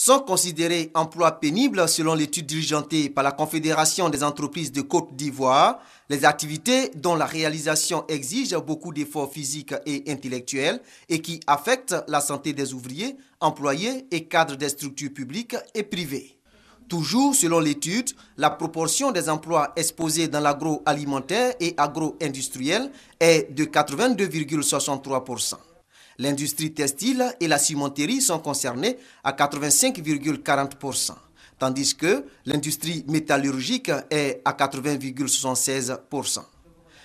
sont considérés emplois pénibles selon l'étude dirigée par la Confédération des entreprises de Côte d'Ivoire, les activités dont la réalisation exige beaucoup d'efforts physiques et intellectuels et qui affectent la santé des ouvriers, employés et cadres des structures publiques et privées. Toujours selon l'étude, la proportion des emplois exposés dans l'agroalimentaire et agro-industriel est de 82,63%. L'industrie textile et la cimenterie sont concernées à 85,40%, tandis que l'industrie métallurgique est à 80,76%.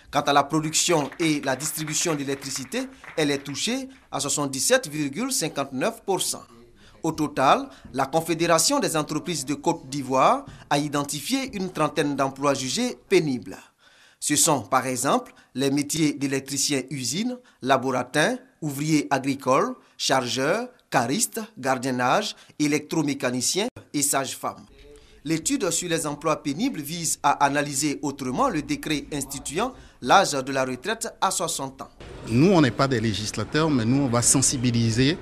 Quant à la production et la distribution d'électricité, elle est touchée à 77,59%. Au total, la Confédération des entreprises de Côte d'Ivoire a identifié une trentaine d'emplois jugés pénibles. Ce sont par exemple les métiers d'électricien usine, laboratin, ouvrier agricole, chargeur, cariste, gardiennage, électromécanicien et sage-femme. L'étude sur les emplois pénibles vise à analyser autrement le décret instituant l'âge de la retraite à 60 ans. Nous, on n'est pas des législateurs, mais nous, on va sensibiliser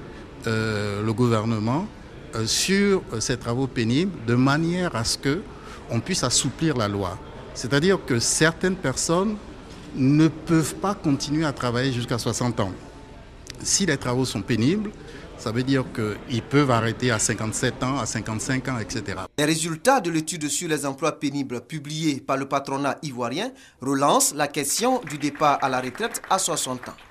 euh, le gouvernement euh, sur euh, ces travaux pénibles de manière à ce qu'on puisse assouplir la loi. C'est-à-dire que certaines personnes ne peuvent pas continuer à travailler jusqu'à 60 ans. Si les travaux sont pénibles, ça veut dire qu'ils peuvent arrêter à 57 ans, à 55 ans, etc. Les résultats de l'étude sur les emplois pénibles publiée par le patronat ivoirien relancent la question du départ à la retraite à 60 ans.